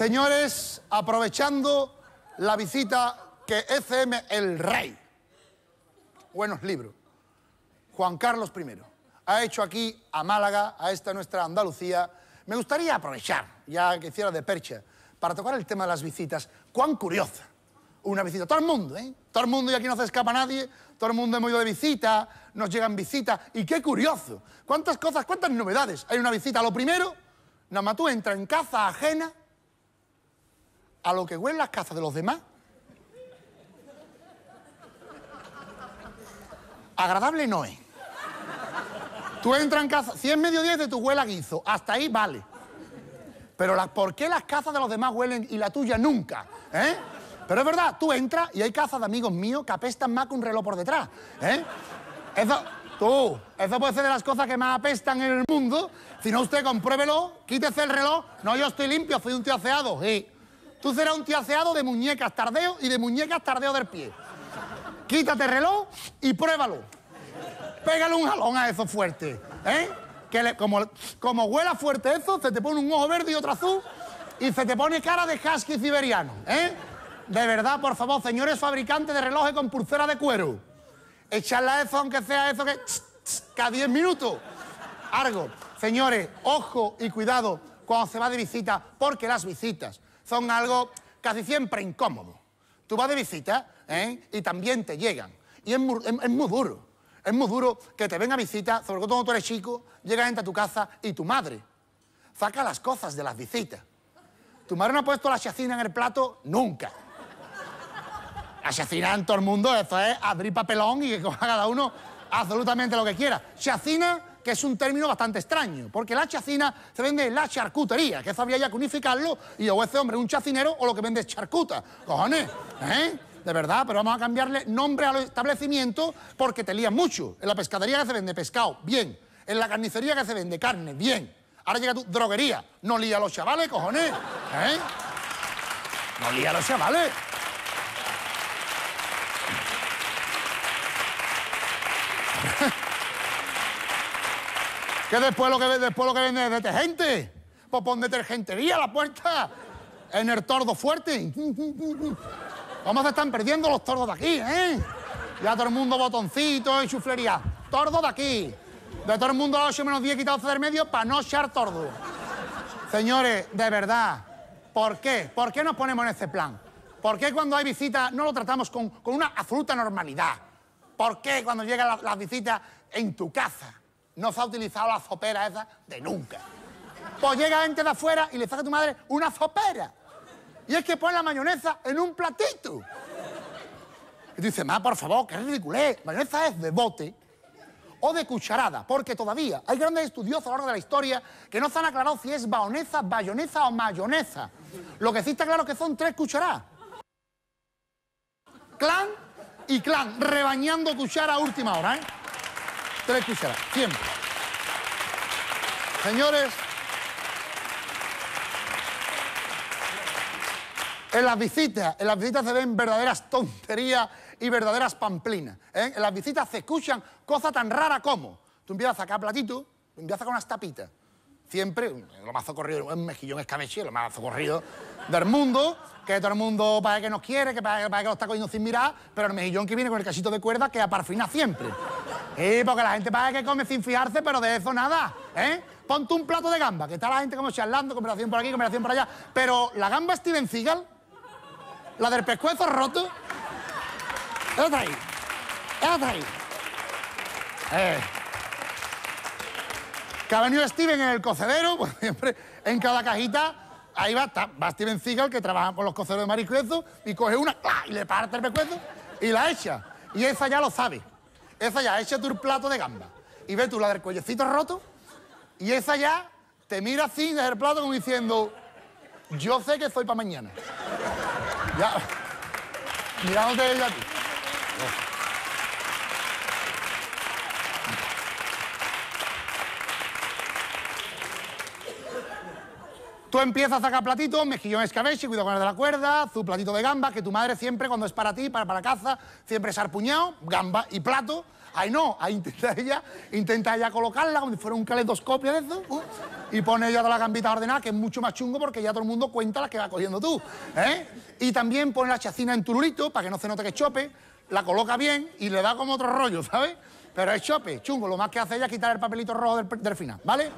Señores, aprovechando la visita que FM El Rey, buenos libros, Juan Carlos I, ha hecho aquí a Málaga, a esta nuestra Andalucía, me gustaría aprovechar, ya que hiciera de percha, para tocar el tema de las visitas. ¡Cuán curiosa! Una visita. Todo el mundo, ¿eh? Todo el mundo y aquí no se escapa nadie. Todo el mundo hemos ido de visita, nos llegan visitas. Y qué curioso. ¿Cuántas cosas, cuántas novedades? Hay una visita. Lo primero, Namatú entra en casa ajena a lo que huelen las casas de los demás. Agradable no es. Tú entras en casa, si es mediodía de tu huela guizo, hasta ahí vale. Pero ¿por qué las casas de los demás huelen y la tuya nunca? ¿Eh? Pero es verdad, tú entras y hay cazas de amigos míos que apestan más que un reloj por detrás. ¿Eh? Eso, tú, eso puede ser de las cosas que más apestan en el mundo. Si no, usted compruébelo, quítese el reloj. No, yo estoy limpio, soy un tío aseado. Tú serás un aseado de muñecas tardeo y de muñecas tardeo del pie. Quítate el reloj y pruébalo. Pégale un jalón a eso fuerte, ¿eh? Que como, huela fuerte eso, se te pone un ojo verde y otro azul y se te pone cara de husky siberiano, ¿eh? De verdad, por favor, señores fabricantes de relojes con pulsera de cuero, a eso, aunque sea eso que... cada 10 minutos. Argo, señores, ojo y cuidado cuando se va de visita, porque las visitas son algo casi siempre incómodo. Tú vas de visita ¿eh? y también te llegan. Y es muy, duro. Es muy duro que te venga a visita, sobre todo cuando tú eres chico, llega gente a tu casa y tu madre saca las cosas de las visitas. Tu madre no ha puesto la chacina en el plato nunca. chacina en todo el mundo, eso es abrir papelón y que cada uno absolutamente lo que quiera. Chacina que es un término bastante extraño, porque la chacina se vende en la charcutería, que eso ya que unificarlo, y o ese hombre es un chacinero o lo que vende es charcuta. Cojones, ¿eh? De verdad, pero vamos a cambiarle nombre al establecimiento porque te lían mucho. En la pescadería que se vende pescado, bien. En la carnicería que se vende carne, bien. Ahora llega tu droguería. No lía a los chavales, cojones. ¿Eh? No lía a los chavales. Que después lo que, después lo que viene es detergente. Pues pon detergentería a la puerta. En el tordo fuerte. Vamos a estar perdiendo los tordos de aquí, eh? Ya todo el mundo botoncito y chuflería. Tordo de aquí. De todo el mundo a 8 menos 10 quitados de medio para no echar tordo. Señores, de verdad, ¿por qué? ¿Por qué nos ponemos en ese plan? ¿Por qué cuando hay visitas no lo tratamos con, una absoluta normalidad? ¿Por qué cuando llegan las visitas en tu casa? No se ha utilizado la zopera esa de nunca. Pues llega gente de afuera y le saca a tu madre una sopera. Y es que pone la mayonesa en un platito. Y tú dices, ma, por favor, qué ridiculez. Mayonesa es de bote o de cucharada, porque todavía hay grandes estudiosos a lo largo de la historia que no se han aclarado si es baonesa, bayonesa o mayonesa. Lo que sí está claro es que son tres cucharadas. Clan y clan, rebañando cuchara a última hora, ¿eh? tres siempre. Señores, en las visitas, en las visitas se ven verdaderas tonterías y verdaderas pamplinas. ¿eh? En las visitas se escuchan cosas tan raras como tú empiezas a sacar platito, empiezas a sacar unas tapitas. Siempre, lo más socorrido, un mejillón escabeche, lo más socorrido del mundo, que todo el mundo para que nos quiere, que para, que nos está cogiendo sin mirar, pero el mejillón que viene con el casito de cuerda que aparfina siempre. Sí, porque la gente parece que come sin fijarse, pero de eso nada, ¿eh? Ponte un plato de gamba, que está la gente como charlando, conversación por aquí, conversación por allá. Pero la gamba Steven Seagal, la del pescuezo roto, es ahí, es ahí. Eh. Que ha venido Steven en el cocedero, siempre pues, en cada cajita ahí va, Steven Seagal, que trabaja con los coceros de mariscuezo, y coge una y le parte el pescuezo y la echa. Y esa ya lo sabe. Esa ya, echa tu plato de gamba. Y ve tú la del cuellecito roto. Y esa ya te mira así desde el plato como diciendo, yo sé que soy para mañana. ya. Mirándote ella a ti. Tú empiezas a sacar platitos, mejillones, escabeche, cuidado con el de la cuerda, tu platito de gamba, que tu madre siempre, cuando es para ti, para, para caza, siempre es arpuñado, gamba y plato. Ahí no, ahí intenta ella, intenta ella colocarla como si fuera un caleidoscopio de eso, y pone ella toda la gambita ordenada, que es mucho más chungo porque ya todo el mundo cuenta las que va cogiendo tú. ¿eh? Y también pone la chacina en tu tururito para que no se note que chope, la coloca bien y le da como otro rollo, ¿sabes? Pero es chope, chungo. Lo más que hace ella es quitar el papelito rojo del, final, ¿vale?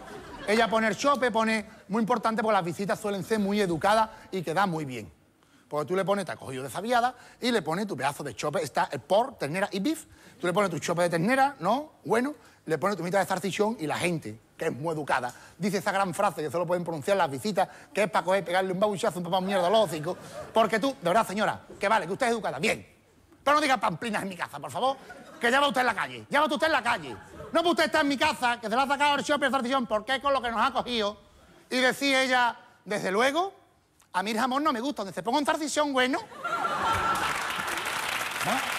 Ella pone el chope, pone... Muy importante porque las visitas suelen ser muy educadas y queda muy bien. Porque tú le pones, te has cogido de sabiada y le pones tu pedazo de chope. Está el por, ternera y beef. Tú le pones tu chope de ternera, ¿no? Bueno, le pones tu mitad de zarcichón y la gente, que es muy educada, dice esa gran frase que solo pueden pronunciar las visitas, que es para coger, pegarle un babuchazo, un papá mierda Porque tú, de verdad, señora, que vale, que usted es educada, bien. Pero no digas pamplinas en mi casa, por favor, que lleva usted en la calle. llama usted en la calle. No, pues usted está en mi casa, que se la ha sacado el shopping de transición, porque es con lo que nos ha cogido. Y decía ella, desde luego, a mí el jamón no me gusta. Donde se ponga un transición bueno... ¿no?